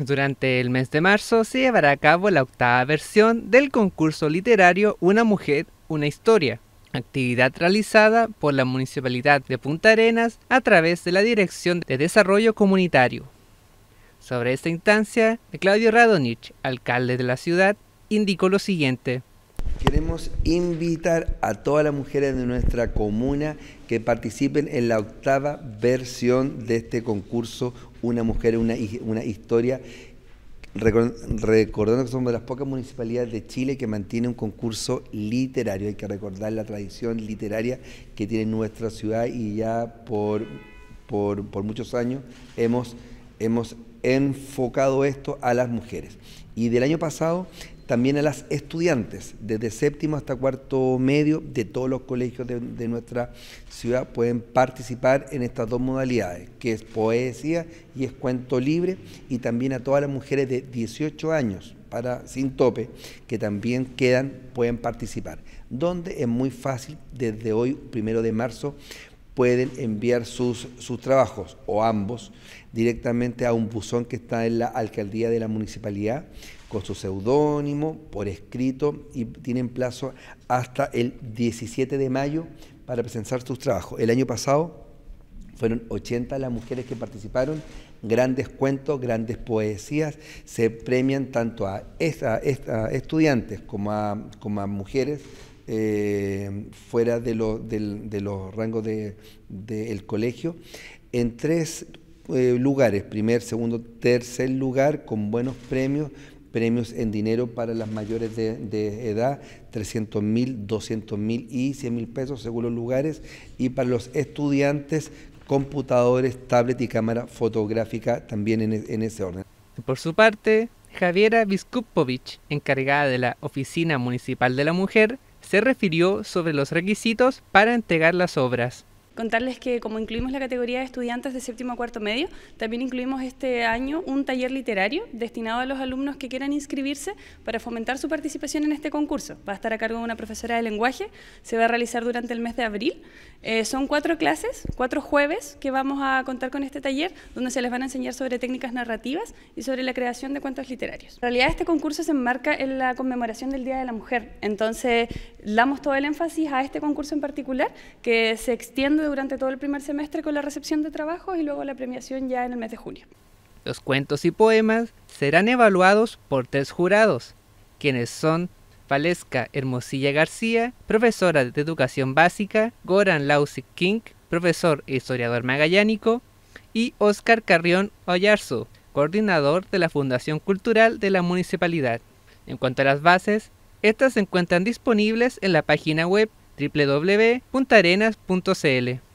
Durante el mes de marzo se llevará a cabo la octava versión del concurso literario Una mujer, una historia, actividad realizada por la Municipalidad de Punta Arenas a través de la Dirección de Desarrollo Comunitario. Sobre esta instancia, Claudio Radonich, alcalde de la ciudad, indicó lo siguiente. Queremos invitar a todas las mujeres de nuestra comuna que participen en la octava versión de este concurso una mujer una, una historia, recordando que somos de las pocas municipalidades de Chile que mantiene un concurso literario, hay que recordar la tradición literaria que tiene nuestra ciudad y ya por, por, por muchos años hemos, hemos enfocado esto a las mujeres. Y del año pasado también a las estudiantes, desde séptimo hasta cuarto medio de todos los colegios de, nuestra ciudad pueden participar en estas dos modalidades, que es poesía y es cuento libre, y también a todas las mujeres de 18 años para sin tope, que también quedan, pueden participar, donde es muy fácil desde hoy, primero de marzo, pueden enviar sus, sus trabajos o ambos directamente a un buzón que está en la alcaldía de la municipalidad con su seudónimo, por escrito, y tienen plazo hasta el 17 de mayo para presentar sus trabajos. El año pasado fueron 80 las mujeres que participaron, grandes cuentos, grandes poesías, se premian tanto a, esta, estudiantes como como a mujeres eh, fuera de, los rangos del colegio, en tres eh, lugares, primer, segundo, tercer lugar, con buenos premios, premios en dinero para las mayores de, edad, 300 mil, 200 mil y 100 mil pesos según los lugares, y para los estudiantes, computadores, tablet y cámara fotográfica también en, e, ese orden. Por su parte, Javiera viskupovic encargada de la Oficina Municipal de la Mujer, se refirió sobre los requisitos para entregar las obras. Contarles que como incluimos la categoría de estudiantes de séptimo a cuarto medio, también incluimos este año un taller literario destinado a los alumnos que quieran inscribirse para fomentar su participación en este concurso. Va a estar a cargo de una profesora de lenguaje, se va a realizar durante el mes de abril. Eh, son cuatro clases, cuatro jueves que vamos a contar con este taller, donde se les van a enseñar sobre técnicas narrativas y sobre la creación de cuentos literarios. En realidad este concurso se enmarca en la conmemoración del Día de la Mujer, entonces damos todo el énfasis a este concurso en particular, que se extiende durante todo el primer semestre con la recepción de trabajo y luego la premiación ya en el mes de junio. Los cuentos y poemas serán evaluados por tres jurados, quienes son Valesca Hermosilla García, profesora de Educación Básica, Goran Lausik King, profesor e historiador magallánico, y Óscar Carrión Ollarzo, coordinador de la Fundación Cultural de la Municipalidad. En cuanto a las bases, estas se encuentran disponibles en la página web www.arenas.cl